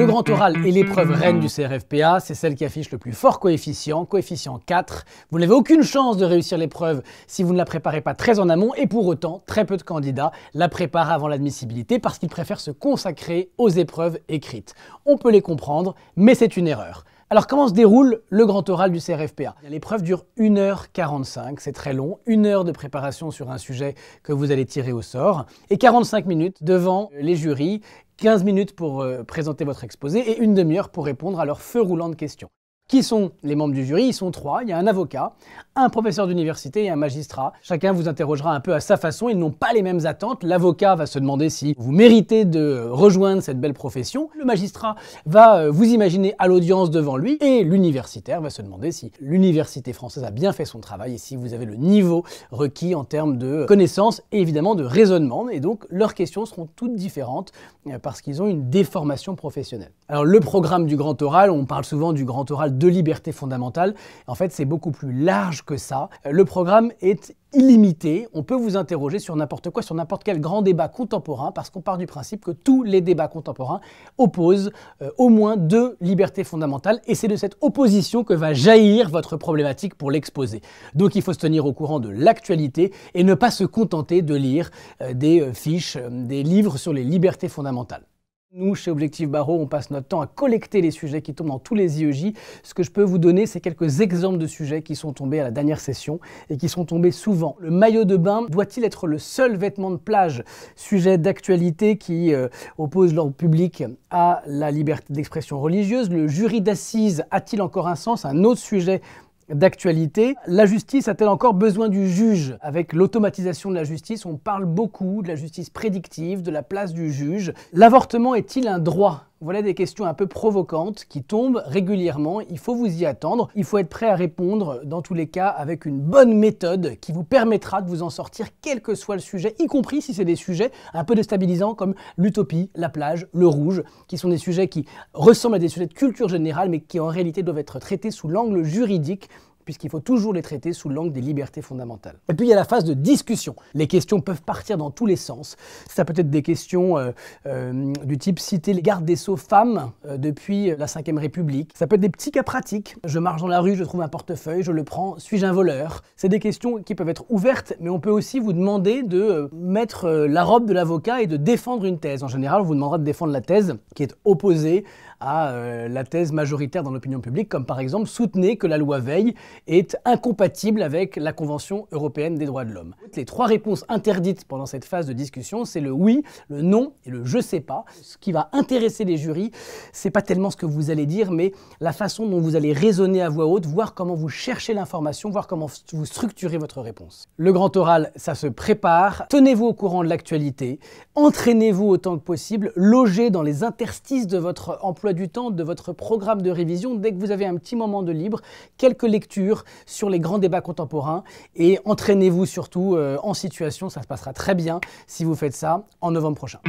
Le grand oral est l'épreuve reine du CRFPA, c'est celle qui affiche le plus fort coefficient, coefficient 4. Vous n'avez aucune chance de réussir l'épreuve si vous ne la préparez pas très en amont et pour autant, très peu de candidats la préparent avant l'admissibilité parce qu'ils préfèrent se consacrer aux épreuves écrites. On peut les comprendre, mais c'est une erreur. Alors comment se déroule le grand oral du CRFPA eh L'épreuve dure 1h45, c'est très long, une heure de préparation sur un sujet que vous allez tirer au sort, et 45 minutes devant les jurys 15 minutes pour euh, présenter votre exposé et une demi-heure pour répondre à leurs feu roulants de questions. Qui sont les membres du jury Ils sont trois. Il y a un avocat, un professeur d'université et un magistrat. Chacun vous interrogera un peu à sa façon. Ils n'ont pas les mêmes attentes. L'avocat va se demander si vous méritez de rejoindre cette belle profession. Le magistrat va euh, vous imaginer à l'audience devant lui. Et l'universitaire va se demander si l'université française a bien fait son travail et si vous avez le niveau requis en termes de connaissances et évidemment de raisonnement. Et donc, leurs questions seront toutes différentes euh, parce qu'ils ont une déformation professionnelle. Alors, le programme du grand oral, on parle souvent du grand oral de libertés fondamentales. En fait, c'est beaucoup plus large que ça. Le programme est illimité. On peut vous interroger sur n'importe quoi, sur n'importe quel grand débat contemporain, parce qu'on part du principe que tous les débats contemporains opposent euh, au moins deux libertés fondamentales, et c'est de cette opposition que va jaillir votre problématique pour l'exposer. Donc il faut se tenir au courant de l'actualité et ne pas se contenter de lire euh, des euh, fiches, des livres sur les libertés fondamentales. Nous, chez Objectif Barreau, on passe notre temps à collecter les sujets qui tombent dans tous les IEJ. Ce que je peux vous donner, c'est quelques exemples de sujets qui sont tombés à la dernière session et qui sont tombés souvent. Le maillot de bain doit-il être le seul vêtement de plage Sujet d'actualité qui euh, oppose l'ordre public à la liberté d'expression religieuse. Le jury d'assises a-t-il encore un sens Un autre sujet d'actualité. La justice a-t-elle encore besoin du juge Avec l'automatisation de la justice, on parle beaucoup de la justice prédictive, de la place du juge. L'avortement est-il un droit voilà des questions un peu provocantes qui tombent régulièrement, il faut vous y attendre, il faut être prêt à répondre dans tous les cas avec une bonne méthode qui vous permettra de vous en sortir quel que soit le sujet, y compris si c'est des sujets un peu déstabilisants comme l'utopie, la plage, le rouge, qui sont des sujets qui ressemblent à des sujets de culture générale mais qui en réalité doivent être traités sous l'angle juridique puisqu'il faut toujours les traiter sous l'angle des libertés fondamentales. Et puis il y a la phase de discussion. Les questions peuvent partir dans tous les sens. Ça peut être des questions euh, euh, du type citer les gardes des Sceaux femmes euh, depuis la Ve République. Ça peut être des petits cas pratiques. Je marche dans la rue, je trouve un portefeuille, je le prends, suis-je un voleur C'est des questions qui peuvent être ouvertes, mais on peut aussi vous demander de mettre la robe de l'avocat et de défendre une thèse. En général, on vous demandera de défendre la thèse qui est opposée à la thèse majoritaire dans l'opinion publique, comme par exemple soutenez que la loi Veille est incompatible avec la Convention européenne des droits de l'homme. Les trois réponses interdites pendant cette phase de discussion, c'est le oui, le non et le je sais pas. Ce qui va intéresser les jurys, c'est pas tellement ce que vous allez dire, mais la façon dont vous allez raisonner à voix haute, voir comment vous cherchez l'information, voir comment vous structurez votre réponse. Le grand oral, ça se prépare. Tenez-vous au courant de l'actualité. Entraînez-vous autant que possible. Logez dans les interstices de votre emploi du temps, de votre programme de révision, dès que vous avez un petit moment de libre, quelques lectures sur les grands débats contemporains et entraînez-vous surtout euh, en situation, ça se passera très bien si vous faites ça en novembre prochain.